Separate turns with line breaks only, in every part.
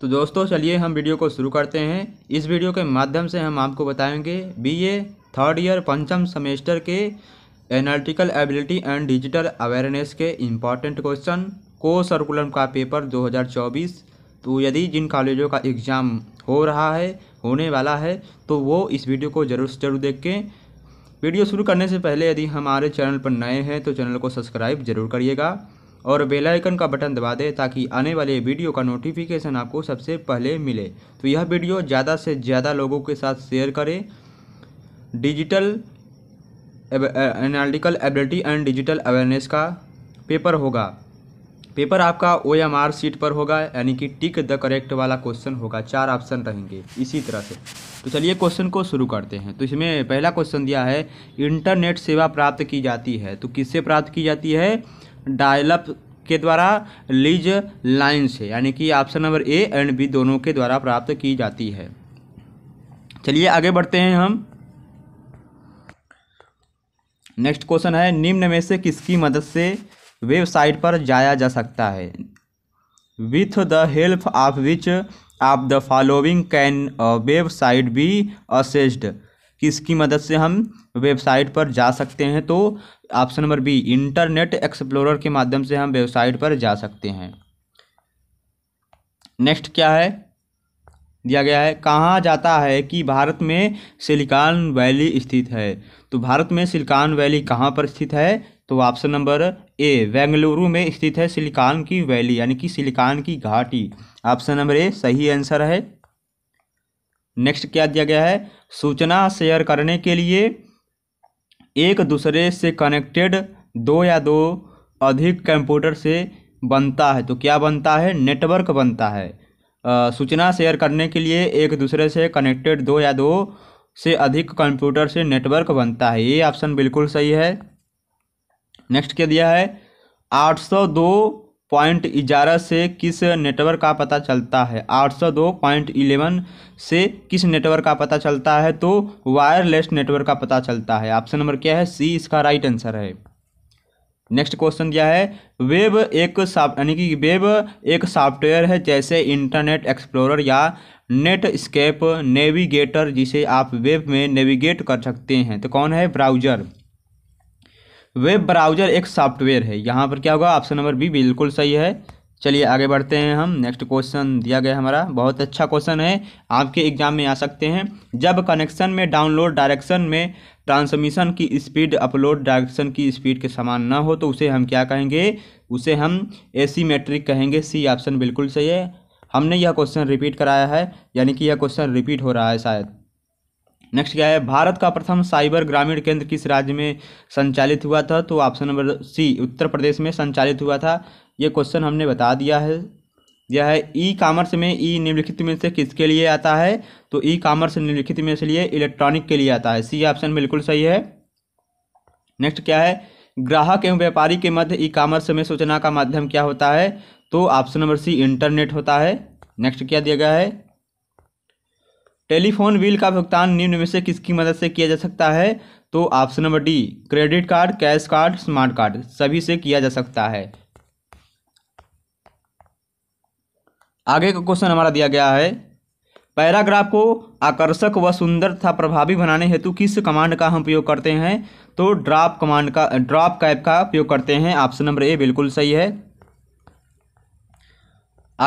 तो दोस्तों चलिए हम वीडियो को शुरू करते हैं इस वीडियो के माध्यम से हम आपको बताएंगे बीए थर्ड ईयर पंचम सेमेस्टर के analytical ability and digital awareness के इम्पॉर्टेंट क्वेश्चन को सर्कुलम का पेपर 2024 तो यदि जिन कॉलेजों का एग्ज़ाम हो रहा है होने वाला है तो वो इस वीडियो को ज़रूर से जरूर देखें वीडियो शुरू करने से पहले यदि हमारे चैनल पर नए हैं तो चैनल को सब्सक्राइब जरूर करिएगा और बेल आइकन का बटन दबा दें ताकि आने वाले वीडियो का नोटिफिकेशन आपको सबसे पहले मिले तो यह वीडियो ज़्यादा से ज़्यादा लोगों के साथ शेयर करें digital analytical ability and digital awareness का पेपर होगा पेपर आपका ओ एम आर सीट पर होगा यानी कि टिक द करेक्ट वाला क्वेश्चन होगा चार ऑप्शन रहेंगे इसी तरह से तो चलिए क्वेश्चन को शुरू करते हैं तो इसमें पहला क्वेश्चन दिया है इंटरनेट सेवा प्राप्त की जाती है तो किससे प्राप्त की जाती है डायलप के द्वारा लीज लाइन से यानी कि option number A and B दोनों के द्वारा प्राप्त की जाती है चलिए आगे बढ़ते हैं हम नेक्स्ट क्वेश्चन है निम्न में से किसकी मदद से वेबसाइट पर जाया जा सकता है with the help of which of the following can website be accessed किसकी मदद से हम वेबसाइट पर जा सकते हैं तो option number B internet explorer के माध्यम से हम वेबसाइट पर जा सकते हैं नेक्स्ट क्या है दिया गया है कहा जाता है कि भारत में सिलिकॉन वैली स्थित है तो भारत में सिलिकॉन वैली कहाँ पर स्थित है तो ऑप्शन नंबर ए बेंगलुरु में स्थित है सिलिकॉन की वैली यानी कि सिलिकॉन की घाटी ऑप्शन नंबर ए सही आंसर है नेक्स्ट क्या दिया गया है सूचना शेयर करने के लिए एक दूसरे से कनेक्टेड दो या दो अधिक कंप्यूटर से बनता है तो क्या बनता है नेटवर्क बनता है आ, सूचना शेयर करने के लिए एक दूसरे से कनेक्टेड दो या दो से अधिक कंप्यूटर से नेटवर्क बनता है ये ऑप्शन बिल्कुल सही है नेक्स्ट क्या दिया है दो पॉइंट ग्यारह से किस नेटवर्क का पता चलता है आठ सौ दो पॉइंट इलेवन से किस नेटवर्क का पता चलता है तो वायरलेस नेटवर्क का पता चलता है ऑप्शन नंबर क्या है सी इसका राइट आंसर है नेक्स्ट क्वेश्चन क्या है वेब एक सॉफ्ट यानी कि वेब एक सॉफ्टवेयर है जैसे इंटरनेट एक्सप्लोरर या नेट स्केप नेविगेटर जिसे आप वेब में नेविगेट कर सकते हैं तो कौन है ब्राउजर वेब ब्राउज़र एक सॉफ्टवेयर है यहाँ पर क्या होगा ऑप्शन नंबर बी बिल्कुल सही है चलिए आगे बढ़ते हैं हम नेक्स्ट क्वेश्चन दिया गया हमारा बहुत अच्छा क्वेश्चन है आपके एग्जाम में आ सकते हैं जब कनेक्शन में डाउनलोड डायरेक्शन में ट्रांसमिशन की स्पीड अपलोड डायरेक्शन की स्पीड के समान ना हो तो उसे हम क्या कहेंगे उसे हम एसीमेट्रिक कहेंगे सी ऑप्शन बिल्कुल सही है हमने यह क्वेश्चन रिपीट कराया है यानी कि यह क्वेश्चन रिपीट हो रहा है शायद नेक्स्ट क्या है भारत का प्रथम साइबर ग्रामीण केंद्र किस राज्य में संचालित हुआ था तो ऑप्शन नंबर सी उत्तर प्रदेश में संचालित हुआ था ये क्वेश्चन हमने बता दिया है यह है ई कॉमर्स में ई निम्नलिखित में से किसके लिए आता है तो ई कॉमर्स निम्नलिखित में से लिए इलेक्ट्रॉनिक के लिए आता है सी ऑप्शन बिल्कुल सही है नेक्स्ट क्या है ग्राहक एवं व्यापारी के मध्य ई कॉमर्स में सूचना का माध्यम क्या होता है तो ऑप्शन नंबर सी इंटरनेट होता है नेक्स्ट क्या दिया गया है टेलीफोन बिल का भुगतान निम्न में से किसकी मदद से किया जा सकता है तो option number D credit card cash card smart card सभी से किया जा सकता है आगे का क्वेश्चन हमारा दिया गया है पैराग्राफ को आकर्षक व सुंदर तथा प्रभावी बनाने हेतु किस कमांड का हम प्रयोग करते हैं तो ड्रॉप कमांड का ड्रॉप कैप का प्रयोग करते हैं ऑप्शन नंबर ए बिल्कुल सही है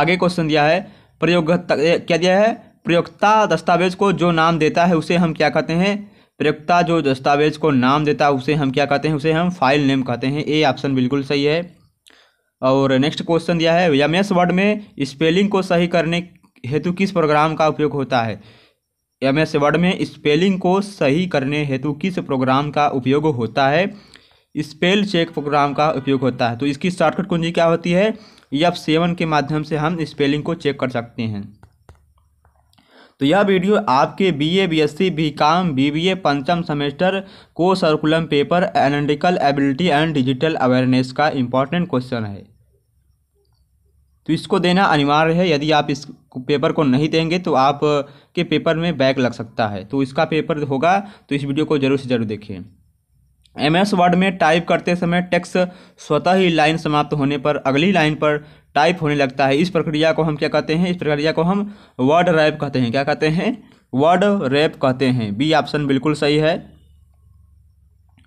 आगे क्वेश्चन दिया है प्रयोग क्या दिया है प्रयोक्ता दस्तावेज को जो नाम देता है उसे हम क्या कहते हैं प्रयोक्ता जो दस्तावेज को नाम देता है उसे हम क्या कहते हैं उसे हम फाइल नेम कहते हैं ए ऑप्शन बिल्कुल सही है और नेक्स्ट क्वेश्चन दिया है एम एस वर्ड में स्पेलिंग को सही करने हेतु किस प्रोग्राम का उपयोग होता है एम एस वर्ड में स्पेलिंग को सही करने हेतु किस प्रोग्राम का उपयोग होता है स्पेल चेक प्रोग्राम का उपयोग होता है तो इसकी शॉर्टकट कुंजी क्या होती है एफ सेवन के माध्यम से हम स्पेलिंग को चेक कर सकते हैं तो यह वीडियो आपके B A B S C B com B B A पंचम सेमेस्टर को सर्कुलम paper analytical ability and digital awareness का इम्पॉर्टेंट क्वेश्चन है तो इसको देना अनिवार्य है यदि आप इस पेपर को नहीं देंगे तो आपके पेपर में बैक लग सकता है तो इसका पेपर होगा तो इस वीडियो को जरूर से जरूर देखें एम एस वर्ड में टाइप करते समय टेक्स्ट स्वतः ही लाइन समाप्त होने पर अगली लाइन पर टाइप होने लगता है इस प्रक्रिया को हम क्या कहते हैं इस प्रक्रिया को हम वर्ड रैप कहते हैं क्या कहते हैं वर्ड रैप कहते हैं बी ऑप्शन बिल्कुल सही है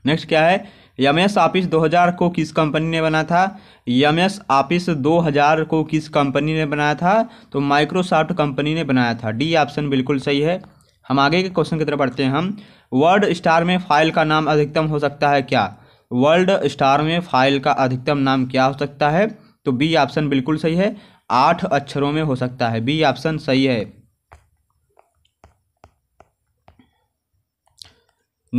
नेक्स्ट क्या है यम एस ऑफिस हजार को किस कंपनी ने बनाया था यम एस ऑफिस हजार को किस कंपनी ने बनाया था तो माइक्रोसॉफ्ट कंपनी ने बनाया था डी ऑप्शन बिल्कुल सही है हम आगे के क्वेश्चन की तरफ बढ़ते हैं हम वर्ल्ड स्टार में फाइल का नाम अधिकतम हो सकता है क्या वर्ल्ड स्टार में फाइल का अधिकतम नाम क्या हो सकता है तो बी ऑप्शन बिल्कुल सही है आठ अक्षरों में हो सकता है बी ऑप्शन सही है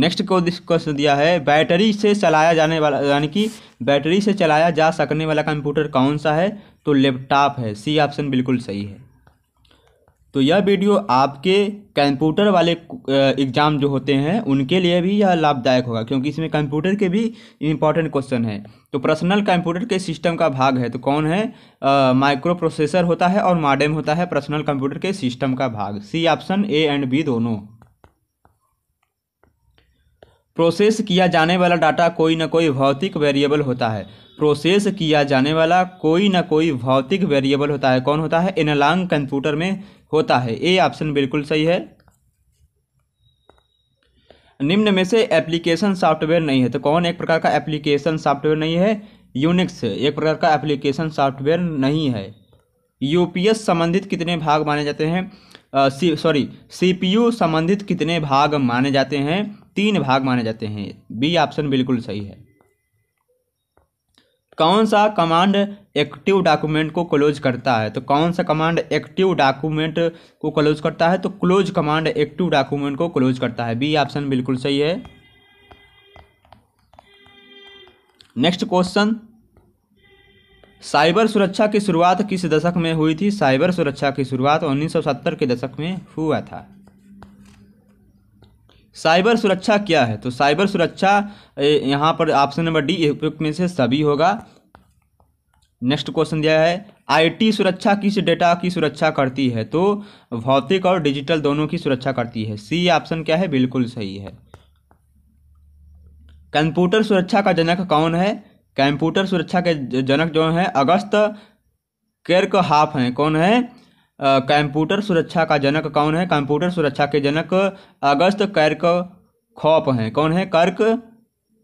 नेक्स्ट को क्वेश्चन दिया है बैटरी से चलाया जाने वाला यानी कि बैटरी से चलाया जा सकने वाला कंप्यूटर कौन सा है तो लैपटॉप है सी ऑप्शन बिल्कुल सही है तो यह वीडियो आपके कंप्यूटर वाले एग्ज़ाम जो होते हैं उनके लिए भी यह लाभदायक होगा क्योंकि इसमें कंप्यूटर के भी इम्पॉर्टेंट क्वेश्चन है तो पर्सनल कंप्यूटर के सिस्टम का भाग है तो कौन है माइक्रो प्रोसेसर होता है और मॉडेम होता है पर्सनल कंप्यूटर के सिस्टम का भाग C option A and B दोनों प्रोसेस किया जाने वाला डाटा कोई ना कोई भौतिक वेरिएबल होता है प्रोसेस किया जाने वाला कोई ना कोई भौतिक वेरिएबल होता है कौन होता है एनालॉग कंप्यूटर में होता है ए ऑप्शन बिल्कुल सही है निम्न में से एप्लीकेशन सॉफ्टवेयर नहीं है तो कौन एक प्रकार का एप्लीकेशन सॉफ्टवेयर नहीं है यूनिक्स एक प्रकार का एप्लीकेशन सॉफ्टवेयर नहीं है यूपीएस संबंधित कितने भाग माने जाते हैं सी सॉरी सीपीयू संबंधित कितने भाग माने जाते हैं तीन भाग माने जाते हैं बी ऑप्शन बिल्कुल सही है कौन सा कमांड एक्टिव डॉक्यूमेंट को क्लोज करता है तो कौन सा कमांड एक्टिव डॉक्यूमेंट को क्लोज करता है तो क्लोज कमांड एक्टिव डॉक्यूमेंट को क्लोज करता है बी ऑप्शन बिल्कुल सही है नेक्स्ट क्वेश्चन साइबर सुरक्षा की शुरुआत किस दशक में हुई थी साइबर सुरक्षा की शुरुआत 1970 के दशक में हुआ था साइबर सुरक्षा क्या है तो साइबर सुरक्षा यहाँ पर ऑप्शन नंबर डी उपयुक्त में से सभी होगा नेक्स्ट क्वेश्चन दिया है आईटी सुरक्षा किस डेटा की सुरक्षा करती है तो भौतिक और डिजिटल दोनों की सुरक्षा करती है सी ऑप्शन क्या है बिल्कुल सही है कंप्यूटर सुरक्षा का जनक कौन है कंप्यूटर सुरक्षा के जनक जो है अगस्त केर्क हाफ हैं कौन है कंप्यूटर सुरक्षा का जनक कौन है कंप्यूटर सुरक्षा के जनक अगस्त कर्क खौप हैं कौन है कर्क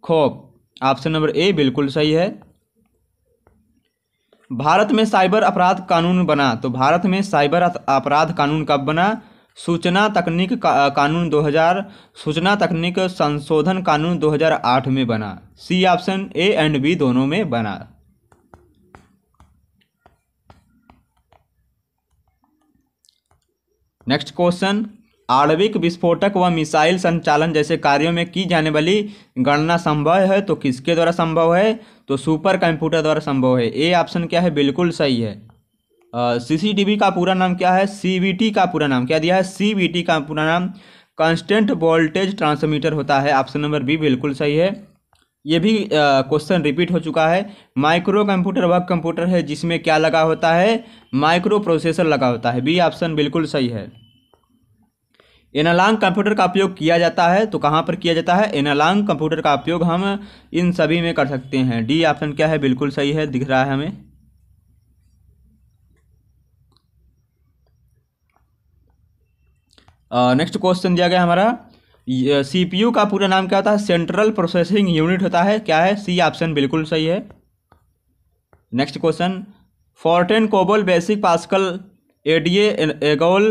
खोप ऑप्शन नंबर ए बिल्कुल सही है भारत में साइबर अपराध कानून बना तो भारत में साइबर अपराध कानून कब बना सूचना तकनीक का, कानून 2000 सूचना तकनीक संशोधन कानून 2008 में बना C option A and B दोनों में बना नेक्स्ट क्वेश्चन आणविक विस्फोटक व मिसाइल संचालन जैसे कार्यों में की जाने वाली गणना संभव है तो किसके द्वारा संभव है तो सुपर कंप्यूटर द्वारा संभव है ए ऑप्शन क्या है बिल्कुल सही है सीसीटीवी का पूरा नाम क्या है सीबीटी का पूरा नाम क्या दिया है सीबीटी का पूरा नाम कांस्टेंट वोल्टेज ट्रांसमीटर होता है ऑप्शन नंबर बी बिल्कुल सही है ये भी क्वेश्चन रिपीट हो चुका है माइक्रो कंप्यूटर वह कंप्यूटर है जिसमें क्या लगा होता है माइक्रो प्रोसेसर लगा होता है बी ऑप्शन बिल्कुल सही है एनालॉग कंप्यूटर का उपयोग किया जाता है तो कहाँ पर किया जाता है एनालॉग कंप्यूटर का उपयोग हम इन सभी में कर सकते हैं डी ऑप्शन क्या है बिल्कुल सही है दिख रहा है हमें नेक्स्ट क्वेश्चन दिया गया हमारा सी का पूरा नाम क्या होता है सेंट्रल प्रोसेसिंग यूनिट होता है क्या है सी ऑप्शन बिल्कुल सही है next question FORTRAN COBOL BASIC Pascal Ada एगोल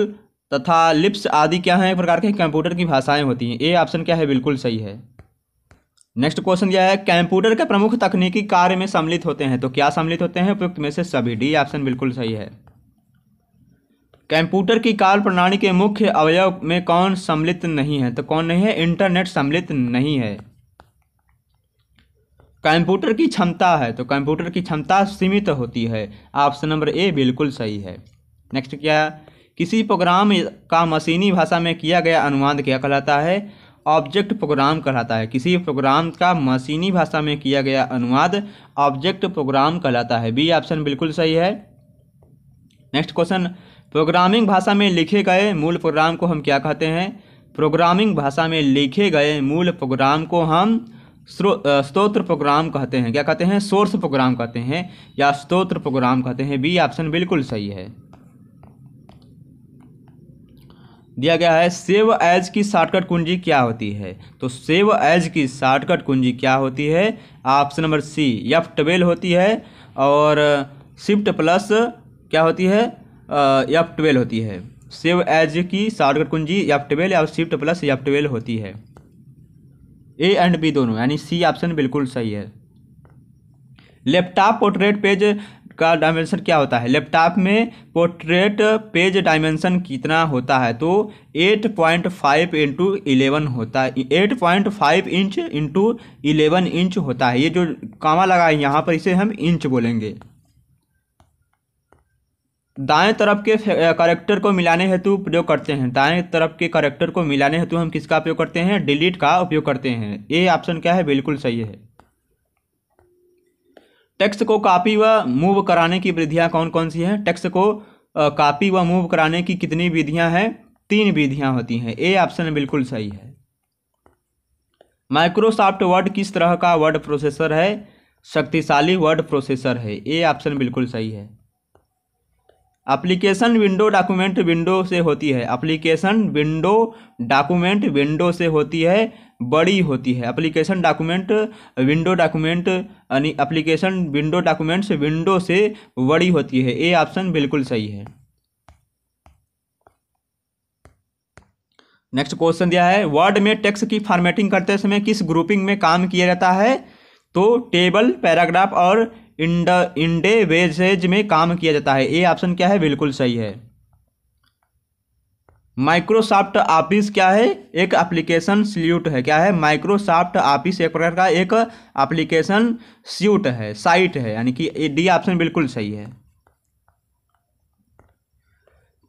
तथा लिप्स आदि क्या हैं एक प्रकार के कंप्यूटर की भाषाएं होती हैं ए ऑप्शन क्या है बिल्कुल सही है नेक्स्ट क्वेश्चन यह है कंप्यूटर के प्रमुख तकनीकी कार्य में सम्मिलित होते हैं तो क्या सम्मिलित होते हैं उपयुक्त में से सभी डी ऑप्शन बिल्कुल सही है कंप्यूटर की कार्य प्रणाली के मुख्य अवयव में कौन सम्मिलित नहीं है तो कौन नहीं है इंटरनेट सम्मिलित नहीं है कंप्यूटर की क्षमता है तो कंप्यूटर की क्षमता सीमित होती है ऑप्शन नंबर ए बिल्कुल सही है नेक्स्ट क्या किसी प्रोग्राम का मशीनी भाषा में किया गया अनुवाद क्या कहलाता है ऑब्जेक्ट प्रोग्राम कहलाता है किसी प्रोग्राम का मशीनी भाषा में किया गया अनुवाद ऑब्जेक्ट प्रोग्राम कहलाता है बी ऑप्शन बिल्कुल सही है नेक्स्ट क्वेश्चन प्रोग्रामिंग भाषा में लिखे गए मूल प्रोग्राम को हम क्या कहते हैं प्रोग्रामिंग भाषा में लिखे गए मूल प्रोग्राम को हम स्तोत्र प्रोग्राम कहते हैं क्या कहते हैं सोर्स प्रोग्राम कहते हैं या स्तोत्र प्रोग्राम कहते हैं बी ऑप्शन बिल्कुल सही है दिया गया है सेव एज की शॉर्टकट कुंजी क्या होती है तो सेव एज की शॉर्टकट कुंजी क्या होती है option number C F twelve होती है और शिफ्ट प्लस क्या होती है एफ ट्वेल्व होती है सेव एज की शार्टकट कुंजी एफ ट्वेल्व या शिफ्ट प्लस एफ ट्वेल्व होती है ए एंड बी दोनों यानी सी ऑप्शन बिल्कुल सही है लैपटॉप पोर्ट्रेट पेज का डायमेंशन क्या होता है लैपटॉप में पोर्ट्रेट पेज डायमेंशन कितना होता है तो 8.5 पॉइंट फाइव इंटू इलेवन होता है 8.5 point five inch into eleven inch होता है ये जो कामा लगा है यहाँ पर इसे हम इंच बोलेंगे दाएं तरफ के करेक्टर को मिलाने हेतु प्रयोग करते हैं दाएं तरफ के करेक्टर को मिलाने हेतु हम किसका उपयोग करते हैं डिलीट का उपयोग करते हैं ये ऑप्शन क्या है बिल्कुल सही है टेक्स्ट को कॉपी व मूव कराने की विधियां कौन कौन सी हैं टेक्स्ट को कॉपी व मूव कराने की कितनी विधियां हैं तीन विधियां होती हैं ए ऑप्शन बिल्कुल सही है माइक्रोसॉफ्ट वर्ड किस तरह का वर्ड प्रोसेसर है शक्तिशाली वर्ड प्रोसेसर है ए ऑप्शन बिल्कुल सही है एप्लीकेशन विंडो डॉक्यूमेंट विंडो से होती है एप्लीकेशन विंडो डॉक्यूमेंट विंडो से होती है बड़ी होती है एप्लीकेशन डॉक्यूमेंट विंडो डॉक्यूमेंट यानी एप्लीकेशन विंडो डॉक्यूमेंट्स विंडो से बड़ी होती है ए ऑप्शन बिल्कुल सही है नेक्स्ट क्वेश्चन दिया है वर्ड में टेक्स्ट की फॉर्मेटिंग करते समय किस ग्रुपिंग में काम किया जाता है तो टेबल पैराग्राफ और इंडेवेजेज इंडे वेजेज में काम किया जाता है ये ऑप्शन क्या है बिल्कुल सही है माइक्रोसॉफ्ट ऑफिस क्या है एक एप्लीकेशन सल्यूट है क्या है माइक्रोसॉफ्ट ऑफिस एक प्रकार का एक एप्लीकेशन स्यूट है साइट है यानी कि डी ऑप्शन बिल्कुल सही है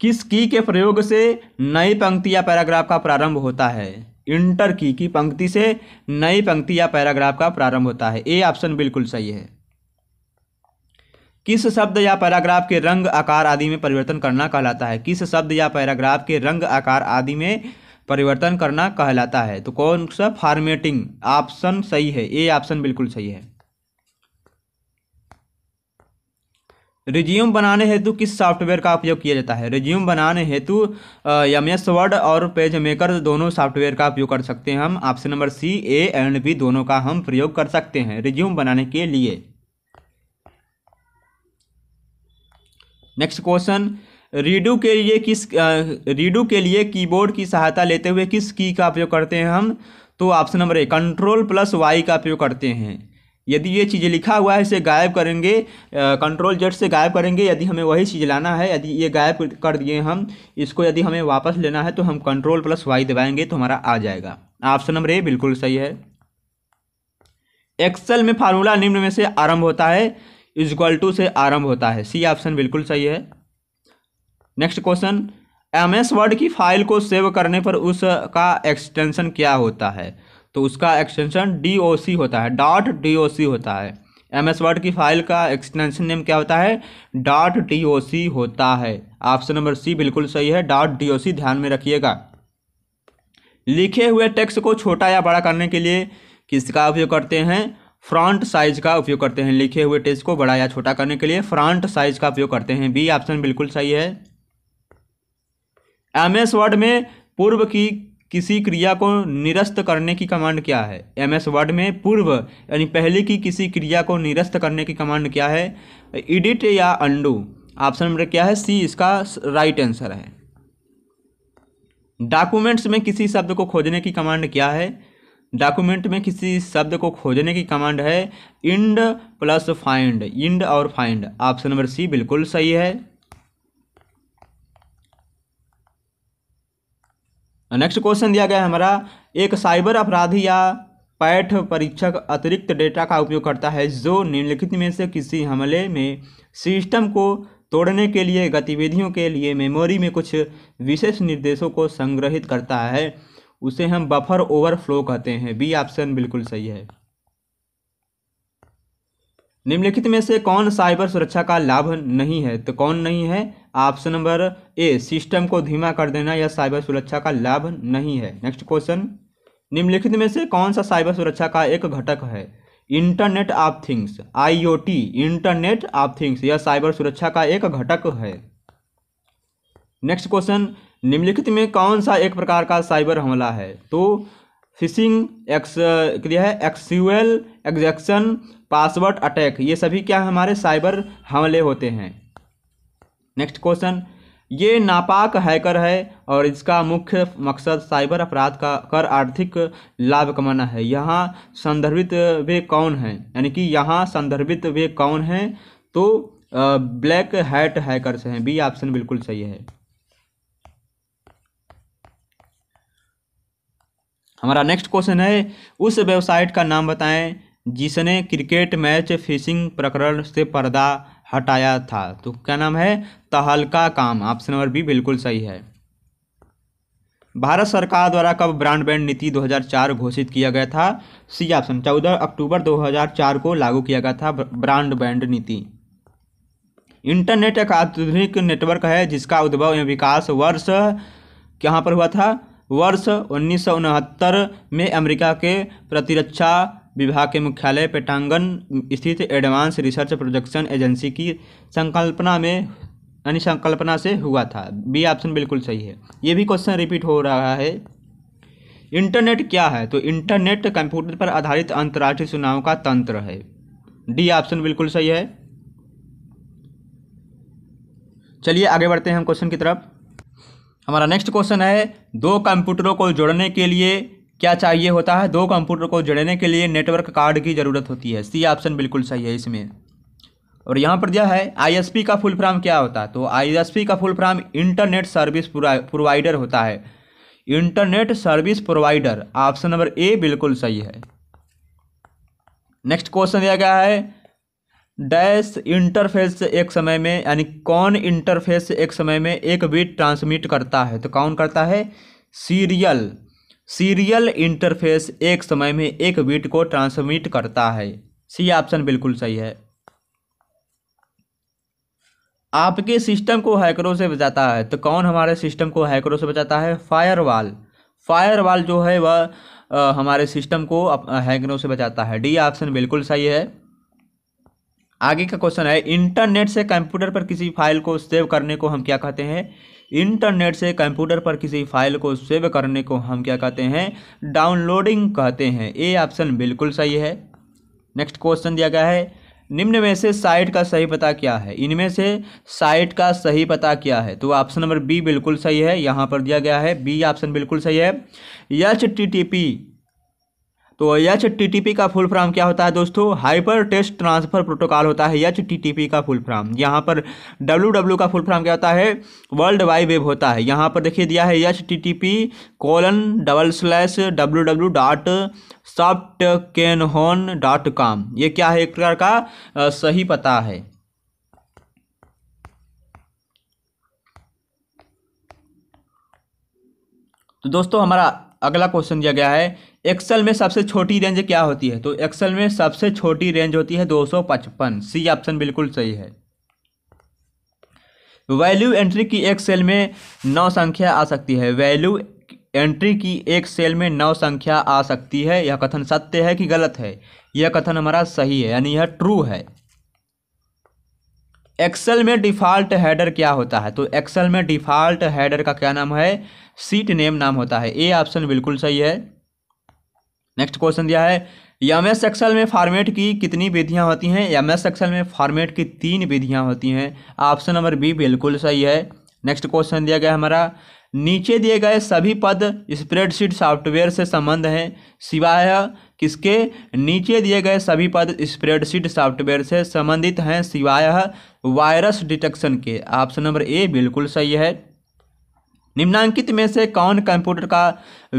किस की के प्रयोग से नई पंक्ति या पैराग्राफ का प्रारंभ होता है इंटर की की पंक्ति से नई पंक्ति या पैराग्राफ का प्रारंभ होता है ए ऑप्शन बिल्कुल सही है किस शब्द या पैराग्राफ के रंग आकार आदि में परिवर्तन करना कहलाता है किस शब्द या पैराग्राफ के रंग आकार आदि में परिवर्तन करना कहलाता है तो कौन सा फॉर्मेटिंग ऑप्शन सही है ए ऑप्शन बिल्कुल सही है रिज्यूम बनाने हेतु किस सॉफ्टवेयर का उपयोग किया जाता है रिज्यूम बनाने हेतु एम एस वर्ड और पेज मेकर दोनों सॉफ्टवेयर का उपयोग कर सकते हैं हम option number C A and B दोनों का हम प्रयोग कर सकते हैं रिज्यूम बनाने के लिए नेक्स्ट क्वेश्चन रीडू के लिए किस रीडू के लिए कीबोर्ड की सहायता लेते हुए किस की का उपयोग करते हैं हम तो option number A control plus Y का उपयोग करते हैं यदि ये चीज़ें लिखा हुआ है इसे गायब करेंगे कंट्रोल जेड से गायब करेंगे यदि हमें वही चीज़ लाना है यदि ये गायब कर दिए हम इसको यदि हमें वापस लेना है तो हम कंट्रोल प्लस वाई दबाएंगे तो हमारा आ जाएगा ऑप्शन नंबर ए बिल्कुल सही है एक्सेल में फार्मूला निम्न में से आरंभ होता है इज इक्वल टू से आरंभ होता है सी ऑप्शन बिल्कुल सही है next question M S Word की फाइल को सेव करने पर उसका एक्सटेंशन क्या होता है तो उसका एक्सटेंशन डी ओ सी होता है डॉट डी ओ सी होता है एम एस वर्ड की फाइल का एक्सटेंशन नेम क्या होता है डॉट डी ओ सी होता है ऑप्शन नंबर सी बिल्कुल सही है डॉट डी ओ सी ध्यान में रखिएगा लिखे हुए टेक्स्ट को छोटा या बड़ा करने के लिए किसका उपयोग करते हैं फ्रंट साइज का उपयोग करते हैं लिखे हुए टेस्ट को बड़ा या छोटा करने के लिए फ्रंट साइज का उपयोग करते हैं बी ऑप्शन बिल्कुल सही है एम एस वर्ड में पूर्व की किसी क्रिया को निरस्त करने की कमांड क्या है एम एस वर्ड में पूर्व यानी पहले की किसी क्रिया को निरस्त करने की कमांड क्या है एडिट या अंडू ऑप्शन नंबर क्या है सी इसका राइट आंसर है डॉक्यूमेंट्स में किसी शब्द को खोजने की कमांड क्या है डॉक्यूमेंट में किसी शब्द को खोजने की कमांड है इंड प्लस फाइंड इंड और फाइंड ऑप्शन नंबर सी बिल्कुल सही है नेक्स्ट क्वेश्चन दिया गया है हमारा एक साइबर अपराधी या पैठ परीक्षक अतिरिक्त डेटा का उपयोग करता है जो निम्नलिखित में से किसी हमले में सिस्टम को तोड़ने के लिए गतिविधियों के लिए मेमोरी में कुछ विशेष निर्देशों को संग्रहित करता है उसे हम बफर ओवरफ्लो कहते हैं बी ऑप्शन बिल्कुल सही है निम्नलिखित में से कौन साइबर सुरक्षा का लाभ नहीं है तो कौन नहीं है ऑप्शन नंबर ए सिस्टम को धीमा कर देना यह साइबर सुरक्षा का लाभ नहीं है नेक्स्ट क्वेश्चन निम्नलिखित में से कौन सा साइबर सुरक्षा का एक घटक है internet of things IOT internet of things यह साइबर सुरक्षा का एक घटक है नेक्स्ट क्वेश्चन निम्नलिखित में कौन सा एक प्रकार का साइबर हमला है तो फिशिंग एक्स क्या है एक्सुअल एग्जैक्शन पासवर्ड अटैक ये सभी क्या हमारे साइबर हमले होते हैं नेक्स्ट क्वेश्चन ये नापाक हैकर है और इसका मुख्य मकसद साइबर अपराध का कर आर्थिक लाभ कमाना है यहाँ संदर्भित वे कौन हैं यानी कि यहाँ संदर्भित वे कौन हैं तो ब्लैक हैट से हैं बी ऑप्शन बिल्कुल सही है हमारा नेक्स्ट क्वेश्चन है उस वेबसाइट का नाम बताएं जिसने क्रिकेट मैच फिशिंग प्रकरण से पर्दा हटाया था तो क्या नाम है तहलका काम ऑप्शन नंबर बी बिल्कुल सही है भारत सरकार द्वारा कब ब्रॉडबैंड नीति 2004 घोषित किया गया था सी ऑप्शन 14 अक्टूबर 2004 को लागू किया गया था ब्रॉडबैंड नीति इंटरनेट एक आधुनिक नेटवर्क है जिसका उद्भव एवं विकास वर्ष कहाँ पर हुआ था वर्ष उन्नीस में अमेरिका के प्रतिरक्षा विभाग के मुख्यालय पेटांगन स्थित एडवांस रिसर्च प्रोजेक्शन एजेंसी की संकल्पना में यानी संकल्पना से हुआ था बी ऑप्शन बिल्कुल सही है ये भी क्वेश्चन रिपीट हो रहा है इंटरनेट क्या है तो इंटरनेट कंप्यूटर पर आधारित अंतर्राष्ट्रीय चुनाव का तंत्र है डी ऑप्शन बिल्कुल सही है चलिए आगे बढ़ते हैं हम क्वेश्चन की तरफ हमारा नेक्स्ट क्वेश्चन है दो कंप्यूटरों को जोड़ने के लिए क्या चाहिए होता है दो कंप्यूटर को जोड़ने के लिए नेटवर्क कार्ड की ज़रूरत होती है सी ऑप्शन बिल्कुल सही है इसमें और यहाँ पर दिया है आईएसपी का फुल फॉर्म क्या होता है तो आईएसपी का full form internet service provider होता है internet service provider option number A बिल्कुल सही है नेक्स्ट क्वेश्चन दिया गया है डैश इंटरफेस से एक समय में यानी कौन इंटरफेस से एक समय में एक बिट ट्रांसमिट करता है तो कौन करता है सीरियल सीरियल इंटरफेस एक समय में एक बिट को ट्रांसमिट करता है सी ऑप्शन बिल्कुल सही है आपके सिस्टम को हैकरों से बचाता है तो कौन हमारे सिस्टम को हैकरों से बचाता है फायरवाल फायरवाल जो है वह हमारे सिस्टम को हैकरों से बचाता है डी ऑप्शन बिल्कुल सही है आगे का क्वेश्चन है इंटरनेट से कंप्यूटर पर किसी फाइल को सेव करने को हम क्या कहते हैं इंटरनेट से कंप्यूटर पर किसी फाइल को सेव करने को हम क्या कहते हैं डाउनलोडिंग कहते हैं ए ऑप्शन बिल्कुल सही है नेक्स्ट क्वेश्चन दिया गया है निम्न में से साइट का सही पता क्या है इनमें से साइट का सही पता क्या है तो ऑप्शन नंबर बी बिल्कुल सही है यहाँ पर दिया गया है बी ऑप्शन बिल्कुल सही है एच टी टी पी तो एच का फुल फॉर्म क्या होता है दोस्तों हाइपर टेस्ट ट्रांसफर प्रोटोकॉल होता है एच का फुल फॉर्म यहाँ पर डब्ल्यू का फुल फॉर्म क्या होता है वर्ल्ड वाइड वेब होता है यहाँ पर देखिए दिया है H colon double slash W W dot soft hone dot com ये क्या है एक प्रकार का सही पता है तो दोस्तों हमारा अगला क्वेश्चन दिया गया है एक्सल में सबसे छोटी रेंज क्या होती है तो एक्सल में सबसे छोटी रेंज होती है 255 सी ऑप्शन बिल्कुल सही है वैल्यू एंट्री की एक सेल में नौ संख्या आ सकती है वैल्यू एंट्री की एक सेल में नौ संख्या आ सकती है यह कथन सत्य है कि गलत है यह कथन हमारा सही है यानी यह ट्रू है एक्सेल में डिफ़ॉल्ट हैडर क्या होता है तो एक्सेल में डिफ़ॉल्ट हैडर का क्या नाम है सीट नेम नाम होता है ए ऑप्शन बिल्कुल सही है नेक्स्ट क्वेश्चन दिया है एम एस एक्सल में फॉर्मेट की कितनी विधियां होती हैं एम एस एक्सल में फॉर्मेट की तीन विधियां होती हैं ऑप्शन नंबर बी बिल्कुल सही है नेक्स्ट क्वेश्चन दिया गया हमारा नीचे दिए गए सभी पद स्प्रेडशीट सॉफ्टवेयर से संबंध हैं सिवाय किसके नीचे दिए गए सभी पद स्प्रेडशीट सॉफ्टवेयर से संबंधित हैं सिवाय वायरस डिटेक्शन के ऑप्शन नंबर ए बिल्कुल सही है निम्नांकित में से कौन कंप्यूटर का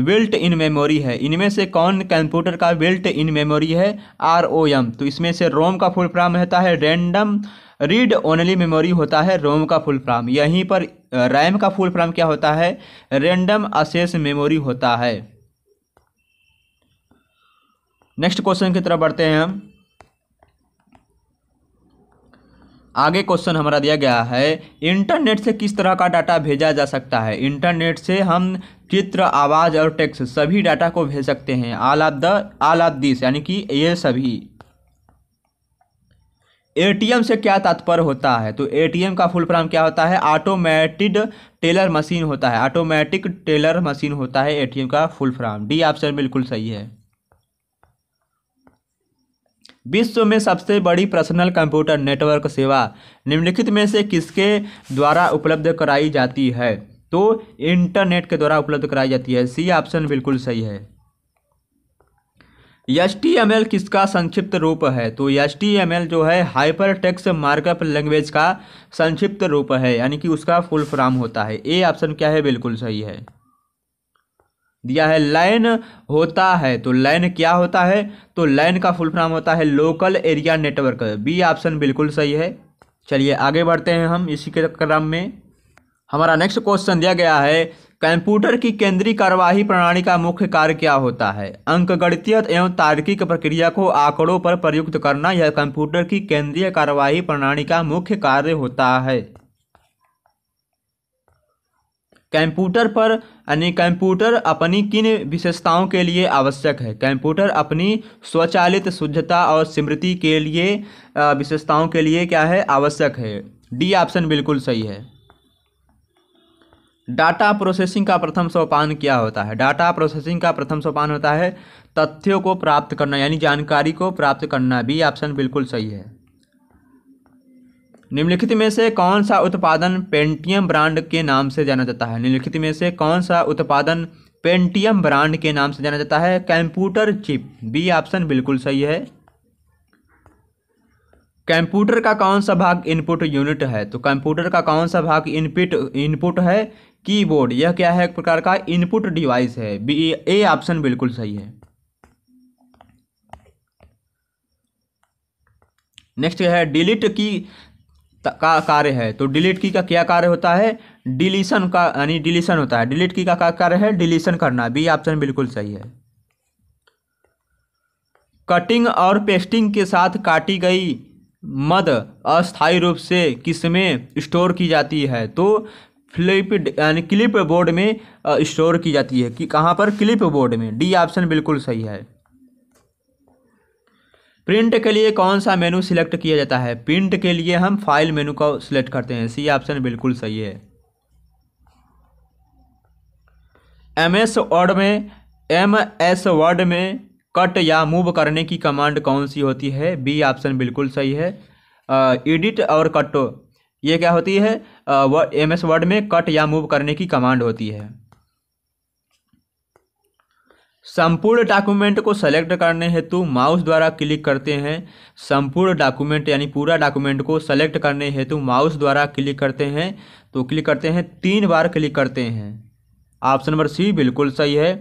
बिल्ट इन मेमोरी है इनमें से कौन कंप्यूटर का बिल्ट इन मेमोरी है आर ओ एम तो इसमें से रोम का फुल फॉर्म रहता है रैंडम रीड ओनली मेमोरी होता है रोम का फुल फॉर्म यहीं पर रैम का फुल फॉर्म क्या होता है रैंडम असेस मेमोरी होता है नेक्स्ट क्वेश्चन की तरफ बढ़ते हैं हम आगे क्वेश्चन हमारा दिया गया है इंटरनेट से किस तरह का डाटा भेजा जा सकता है इंटरनेट से हम चित्र आवाज़ और टेक्स्ट सभी डाटा को भेज सकते हैं all of the all of this यानी कि ये सभी एटीएम से क्या तात्पर्य होता है तो एटीएम का फुल फॉर्म क्या होता है ऑटोमेटिड टेलर मशीन होता है ऑटोमेटिक टेलर मशीन होता है एटीएम का फुल फॉर्म डी ऑप्शन बिल्कुल सही है विश्व में सबसे बड़ी पर्सनल कंप्यूटर नेटवर्क सेवा निम्नलिखित में से किसके द्वारा उपलब्ध कराई जाती है तो इंटरनेट के द्वारा उपलब्ध कराई जाती है सी ऑप्शन बिल्कुल सही है एच टी एम एल किसका संक्षिप्त रूप है तो एच टी एम एल जो है हाइपर टेक्स मार्कअप लैंग्वेज का संक्षिप्त रूप है यानी कि उसका फुल फॉर्म होता है ए ऑप्शन क्या है बिल्कुल सही है दिया है लैन होता है तो लैन क्या होता है तो लैन का फुल फॉर्म होता है local area network B option बिल्कुल सही है चलिए आगे बढ़ते हैं हम इसी के क्रम में हमारा नेक्स्ट क्वेश्चन दिया गया है कंप्यूटर की केंद्रीय कार्यवाही प्रणाली का मुख्य कार्य क्या होता है अंकगणितीय एवं तार्किक प्रक्रिया को आंकड़ों पर प्रयुक्त करना यह कंप्यूटर की केंद्रीय कार्यवाही प्रणाली का मुख्य कार्य होता है कंप्यूटर पर यानी कंप्यूटर अपनी किन विशेषताओं के लिए आवश्यक है कंप्यूटर अपनी स्वचालित शुद्धता और स्मृति के लिए विशेषताओं के लिए क्या है आवश्यक है डी ऑप्शन बिल्कुल सही है डाटा प्रोसेसिंग का प्रथम सोपान क्या होता है डाटा प्रोसेसिंग का प्रथम सोपान होता है तथ्यों को प्राप्त करना यानी जानकारी को प्राप्त करना बी ऑप्शन बिल्कुल सही है निम्नलिखित में से कौन सा उत्पादन पेंटियम ब्रांड के नाम से जाना जाता है निम्नलिखित में से कौन सा उत्पादन पेंटियम ब्रांड के नाम से जाना जाता है कंप्यूटर चिप बी ऑप्शन बिल्कुल सही है कंप्यूटर का कौन सा भाग इनपुट यूनिट है तो कंप्यूटर का कौन सा भाग इनपुट इनपुट है कीबोर्ड यह क्या है एक प्रकार का इनपुट डिवाइस है बी ए ऑप्शन बिल्कुल सही है नेक्स्ट है डिलीट की का कार्य है तो डिलीट की का क्या कार्य होता है डिलीशन का यानी डिलीशन होता है डिलीट की का क्या कार्य है डिलीशन करना बी ऑप्शन बिल्कुल सही है कटिंग और पेस्टिंग के साथ काटी गई मद अस्थायी रूप से किसमें स्टोर की जाती है तो फ्लिप यानी क्लिप बोर्ड में स्टोर की जाती है कि कहाँ पर क्लिप बोर्ड में डी ऑप्शन बिल्कुल सही है प्रिंट के लिए कौन सा मेनू सिलेक्ट किया जाता है प्रिंट के लिए हम फाइल मेनू को सिलेक्ट करते हैं सी ऑप्शन बिल्कुल सही है एम एस वर्ड में एम एस वर्ड में कट या मूव करने की कमांड कौन सी होती है बी ऑप्शन बिल्कुल सही है एडिट और कट ये क्या होती है एम एस वर्ड में कट या मूव करने की कमांड होती है संपूर्ण डॉक्यूमेंट को सेलेक्ट करने हेतु माउस द्वारा क्लिक करते हैं संपूर्ण डॉक्यूमेंट यानी पूरा डॉक्यूमेंट को सेलेक्ट करने हेतु माउस द्वारा क्लिक करते हैं तो क्लिक करते हैं तीन बार क्लिक करते हैं ऑप्शन नंबर सी बिल्कुल सही है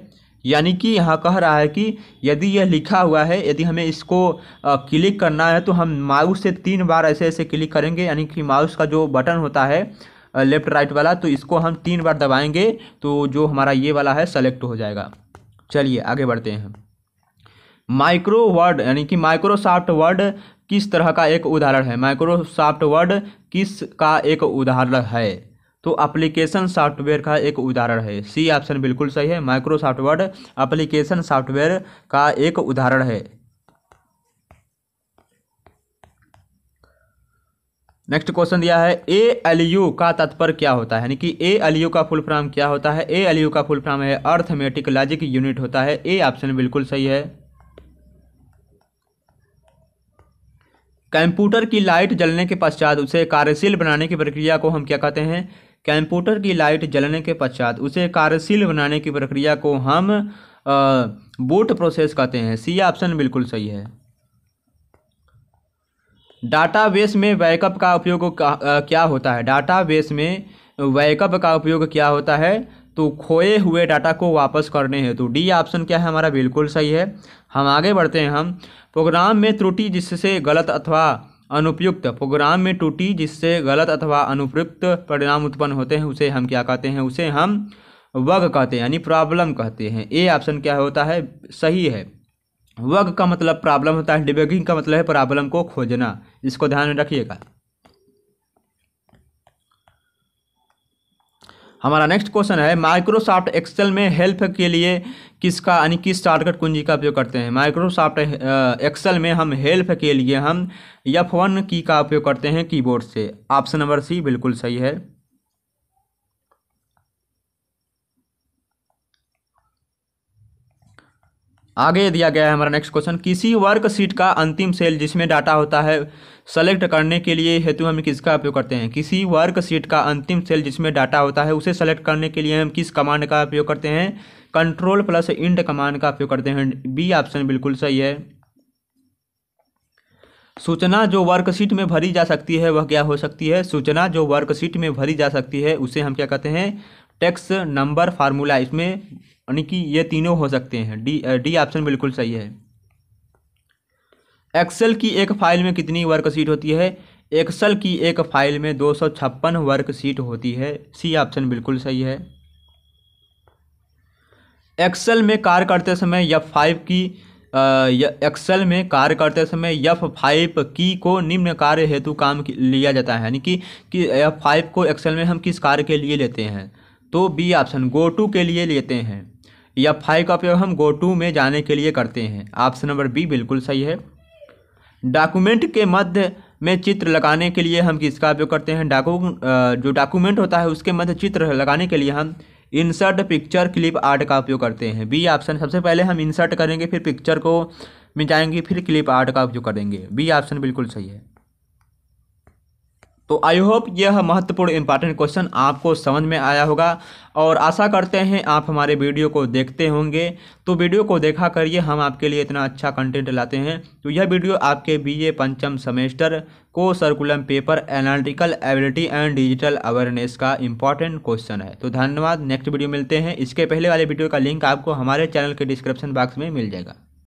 यानी कि यहाँ कह रहा है कि यदि यह लिखा हुआ है यदि हमें इसको क्लिक करना है तो हम माउस से तीन बार ऐसे ऐसे क्लिक करेंगे यानी कि माउस का जो बटन होता है लेफ़्ट राइट वाला तो इसको हम तीन बार दबाएंगे तो जो हमारा ये वाला है सेलेक्ट हो जाएगा चलिए आगे बढ़ते हैं माइक्रो वर्ड यानी कि माइक्रोसॉफ्ट वर्ड किस तरह का एक उदाहरण है माइक्रोसॉफ्ट वर्ड किस का एक उदाहरण है तो एप्लीकेशन सॉफ्टवेयर का एक उदाहरण है सी ऑप्शन बिल्कुल सही है माइक्रोसॉफ्ट वर्ड एप्लीकेशन सॉफ्टवेयर का एक उदाहरण है नेक्स्ट क्वेश्चन दिया है ए एल यू का तत्पर क्या होता है यानी कि ए एल यू का फुल फॉर्म क्या होता है ए एल यू का फुल फॉर्म है अर्थमेटिक लॉजिक यूनिट होता है ए ऑप्शन बिल्कुल सही है कंप्यूटर की लाइट जलने के पश्चात उसे कार्यशील बनाने की प्रक्रिया को हम क्या कहते हैं कंप्यूटर की लाइट जलने के पश्चात उसे कार्यशील बनाने की प्रक्रिया को हम बूट प्रोसेस कहते हैं सी ऑप्शन बिल्कुल सही है डाटाबेस में बैकअप का उपयोग क्या होता है डाटाबेस में बैकअप का उपयोग क्या होता है तो खोए हुए डाटा को वापस करने हैं तो डी ऑप्शन क्या है हमारा बिल्कुल सही है हम आगे बढ़ते हैं हम प्रोग्राम में त्रुटि जिससे गलत अथवा अनुपयुक्त प्रोग्राम में त्रुटि जिससे गलत अथवा अनुपयुक्त परिणाम उत्पन्न होते हैं उसे हम क्या कहते हैं उसे हम वग कहते हैं यानी प्रॉब्लम कहते हैं ए ऑप्शन क्या होता है सही है वर्ग का मतलब प्रॉब्लम होता है डिबेगिंग का मतलब है प्रॉब्लम को खोजना इसको ध्यान में रखिएगा हमारा नेक्स्ट क्वेश्चन है माइक्रोसॉफ्ट एक्सेल में हेल्प के लिए किसका यानी किस शॉर्टकट कुंजी का उपयोग करते हैं माइक्रोसॉफ्ट एक्सेल में हम हेल्प के लिए हम एफ वन की का उपयोग करते हैं कीबोर्ड से ऑप्शन नंबर सी बिल्कुल सही है आगे दिया गया है हमारा नेक्स्ट क्वेश्चन किसी वर्कशीट का अंतिम सेल जिसमें डाटा होता है सेलेक्ट करने के लिए हेतु हम किसका उपयोग करते हैं किसी वर्कशीट का अंतिम सेल जिसमें डाटा होता है उसे सेलेक्ट करने के लिए हम किस कमांड का उपयोग करते हैं कंट्रोल प्लस इंड कमांड का उपयोग करते हैं बी ऑप्शन बिल्कुल सही है सूचना जो वर्कशीट में भरी जा सकती है वह क्या हो सकती है सूचना जो वर्कशीट में भरी जा सकती है उसे हम क्या कहते हैं टेक्स नंबर फार्मूला इसमें यानी कि ये तीनों हो सकते हैं डी डी ऑप्शन बिल्कुल सही है एक्सेल की एक फाइल में कितनी वर्कशीट होती है एक्सेल की एक फाइल में दो सौ छप्पन वर्कशीट होती है सी ऑप्शन बिल्कुल सही है एक्सेल में कार्य करते समय यफ फाइव की एक्सेल में कार्य करते समय यफ फाइव की को निम्न कार्य हेतु काम लिया जाता है यानी कि कि फाइव को एक्सेल में हम किस कार्य के लिए लेते हैं तो बी ऑप्शन गो टू के लिए लेते हैं या फाइव का उपयोग हम गो टू में जाने के लिए करते हैं ऑप्शन नंबर बी बिल्कुल सही है डॉक्यूमेंट के मध्य में चित्र लगाने के लिए हम किसका उपयोग करते हैं डाकू जो डॉक्यूमेंट होता है उसके मध्य चित्र लगाने के लिए हम इंसर्ट पिक्चर क्लिप आर्ट का उपयोग करते हैं बी ऑप्शन सबसे पहले हम इंसर्ट करेंगे फिर पिक्चर को मिटाएंगे फिर क्लिप आर्ट का उपयोग करेंगे बी ऑप्शन बिल्कुल सही है तो आई होप यह महत्वपूर्ण इंपॉर्टेंट क्वेश्चन आपको समझ में आया होगा और आशा करते हैं आप हमारे वीडियो को देखते होंगे तो वीडियो को देखा करिए हम आपके लिए इतना अच्छा कंटेंट लाते हैं तो यह वीडियो आपके बीए पंचम सेमेस्टर को सर्कुलम paper analytical ability and digital awareness का इंपॉर्टेंट क्वेश्चन है तो धन्यवाद नेक्स्ट वीडियो मिलते हैं इसके पहले वाले वीडियो का लिंक आपको हमारे चैनल के डिस्क्रिप्शन बॉक्स में मिल जाएगा